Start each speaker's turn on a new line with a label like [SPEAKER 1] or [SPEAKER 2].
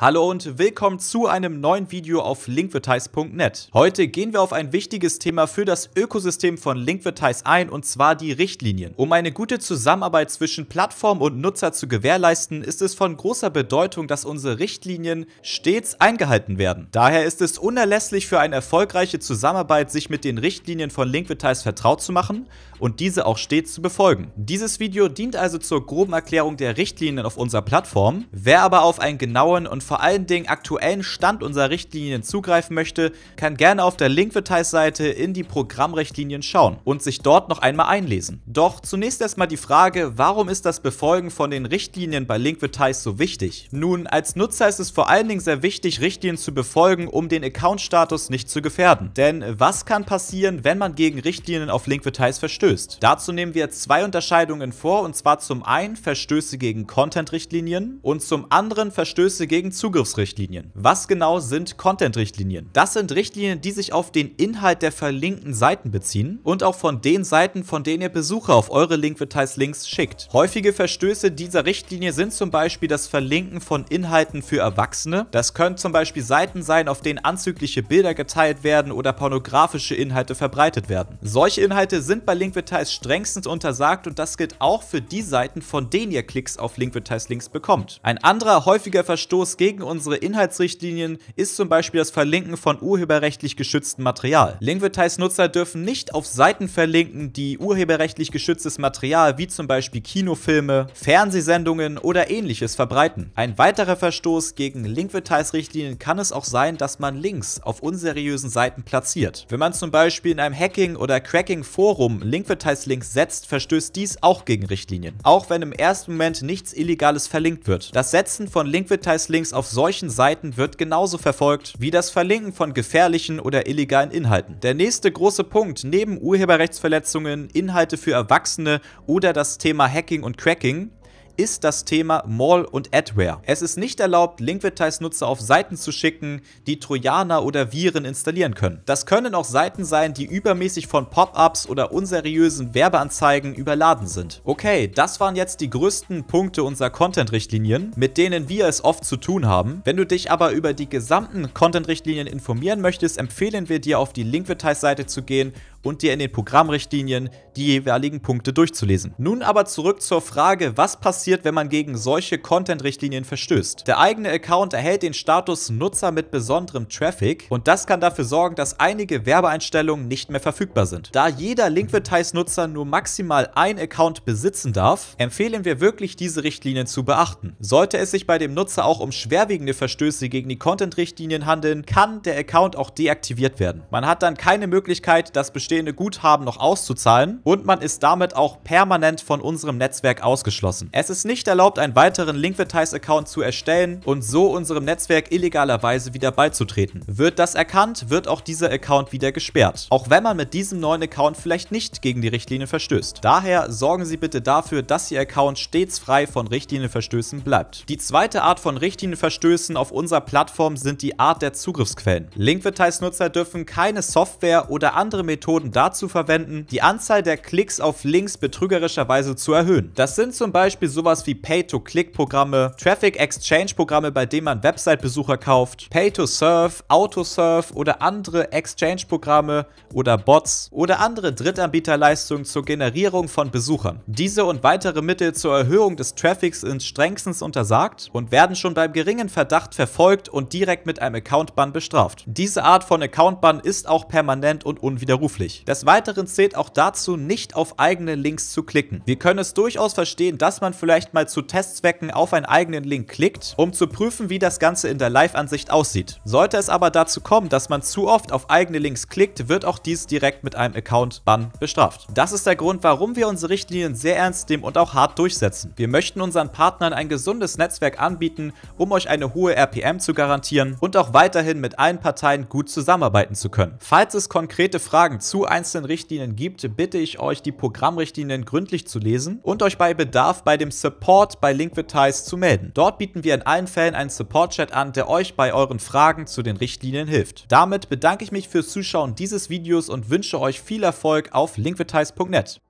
[SPEAKER 1] Hallo und willkommen zu einem neuen Video auf linkvertise.net. Heute gehen wir auf ein wichtiges Thema für das Ökosystem von Linkvertise ein und zwar die Richtlinien. Um eine gute Zusammenarbeit zwischen Plattform und Nutzer zu gewährleisten, ist es von großer Bedeutung, dass unsere Richtlinien stets eingehalten werden. Daher ist es unerlässlich für eine erfolgreiche Zusammenarbeit, sich mit den Richtlinien von Linkvertise vertraut zu machen und diese auch stets zu befolgen. Dieses Video dient also zur groben Erklärung der Richtlinien auf unserer Plattform. Wer aber auf einen genauen und vor allen Dingen aktuellen Stand unserer Richtlinien zugreifen möchte, kann gerne auf der Linkvertise-Seite in die Programmrichtlinien schauen und sich dort noch einmal einlesen. Doch zunächst erstmal die Frage, warum ist das Befolgen von den Richtlinien bei Linkverteils so wichtig? Nun, als Nutzer ist es vor allen Dingen sehr wichtig, Richtlinien zu befolgen, um den Account-Status nicht zu gefährden. Denn was kann passieren, wenn man gegen Richtlinien auf Linkverteils verstößt? Dazu nehmen wir zwei Unterscheidungen vor, und zwar zum einen Verstöße gegen Content-Richtlinien und zum anderen Verstöße gegen Zugriffsrichtlinien. Was genau sind Content-Richtlinien? Das sind Richtlinien, die sich auf den Inhalt der verlinkten Seiten beziehen und auch von den Seiten, von denen ihr Besucher auf eure Linkverteils-Links schickt. Häufige Verstöße dieser Richtlinie sind zum Beispiel das Verlinken von Inhalten für Erwachsene. Das können zum Beispiel Seiten sein, auf denen anzügliche Bilder geteilt werden oder pornografische Inhalte verbreitet werden. Solche Inhalte sind bei Linkverteils strengstens untersagt und das gilt auch für die Seiten, von denen ihr Klicks auf Linkverteils-Links bekommt. Ein anderer häufiger Verstoß gegen gegen unsere Inhaltsrichtlinien ist zum Beispiel das Verlinken von urheberrechtlich geschütztem Material. Lingvertise-Nutzer dürfen nicht auf Seiten verlinken, die urheberrechtlich geschütztes Material wie zum Beispiel Kinofilme, Fernsehsendungen oder ähnliches verbreiten. Ein weiterer Verstoß gegen Linkvertise-Richtlinien kann es auch sein, dass man Links auf unseriösen Seiten platziert. Wenn man zum Beispiel in einem Hacking- oder Cracking-Forum Linkvertise-Links setzt, verstößt dies auch gegen Richtlinien. Auch wenn im ersten Moment nichts Illegales verlinkt wird. Das Setzen von Linkvertise-Links auf auf solchen Seiten wird genauso verfolgt wie das Verlinken von gefährlichen oder illegalen Inhalten. Der nächste große Punkt neben Urheberrechtsverletzungen, Inhalte für Erwachsene oder das Thema Hacking und Cracking ist das Thema Mall und Adware. Es ist nicht erlaubt, Linkvertise-Nutzer auf Seiten zu schicken, die Trojaner oder Viren installieren können. Das können auch Seiten sein, die übermäßig von Pop-ups oder unseriösen Werbeanzeigen überladen sind. Okay, das waren jetzt die größten Punkte unserer Content-Richtlinien, mit denen wir es oft zu tun haben. Wenn du dich aber über die gesamten Content-Richtlinien informieren möchtest, empfehlen wir dir, auf die Linkvertise-Seite zu gehen und dir in den Programmrichtlinien die jeweiligen Punkte durchzulesen. Nun aber zurück zur Frage, was passiert, wenn man gegen solche Content-Richtlinien verstößt. Der eigene Account erhält den Status Nutzer mit besonderem Traffic und das kann dafür sorgen, dass einige Werbeeinstellungen nicht mehr verfügbar sind. Da jeder Linkverteils-Nutzer nur maximal ein Account besitzen darf, empfehlen wir wirklich diese Richtlinien zu beachten. Sollte es sich bei dem Nutzer auch um schwerwiegende Verstöße gegen die Content-Richtlinien handeln, kann der Account auch deaktiviert werden. Man hat dann keine Möglichkeit, das bestehende Guthaben noch auszuzahlen und man ist damit auch permanent von unserem Netzwerk ausgeschlossen. Es ist nicht erlaubt, einen weiteren Linkvertice-Account zu erstellen und so unserem Netzwerk illegalerweise wieder beizutreten. Wird das erkannt, wird auch dieser Account wieder gesperrt. Auch wenn man mit diesem neuen Account vielleicht nicht gegen die Richtlinien verstößt. Daher sorgen Sie bitte dafür, dass Ihr Account stets frei von Richtlinienverstößen bleibt. Die zweite Art von Richtlinienverstößen auf unserer Plattform sind die Art der Zugriffsquellen. Linkvertice-Nutzer dürfen keine Software oder andere Methoden Methoden dazu verwenden, die Anzahl der Klicks auf Links betrügerischerweise zu erhöhen. Das sind zum Beispiel sowas wie Pay-to-Click-Programme, Traffic-Exchange-Programme, bei denen man Website-Besucher kauft, Pay-to-Surf, Autosurf oder andere Exchange-Programme oder Bots oder andere Drittanbieterleistungen zur Generierung von Besuchern. Diese und weitere Mittel zur Erhöhung des Traffics sind strengstens untersagt und werden schon beim geringen Verdacht verfolgt und direkt mit einem Account-Ban bestraft. Diese Art von Account-Ban ist auch permanent und unwiderruflich wichtig. Des Weiteren zählt auch dazu, nicht auf eigene Links zu klicken. Wir können es durchaus verstehen, dass man vielleicht mal zu Testzwecken auf einen eigenen Link klickt, um zu prüfen, wie das Ganze in der Live-Ansicht aussieht. Sollte es aber dazu kommen, dass man zu oft auf eigene Links klickt, wird auch dies direkt mit einem Account-Bann bestraft. Das ist der Grund, warum wir unsere Richtlinien sehr ernst nehmen und auch hart durchsetzen. Wir möchten unseren Partnern ein gesundes Netzwerk anbieten, um euch eine hohe RPM zu garantieren und auch weiterhin mit allen Parteien gut zusammenarbeiten zu können. Falls es konkrete Fragen zu zu einzelnen Richtlinien gibt, bitte ich euch, die Programmrichtlinien gründlich zu lesen und euch bei Bedarf bei dem Support bei Linkvitize zu melden. Dort bieten wir in allen Fällen einen Support-Chat an, der euch bei euren Fragen zu den Richtlinien hilft. Damit bedanke ich mich fürs Zuschauen dieses Videos und wünsche euch viel Erfolg auf linkvitize.net.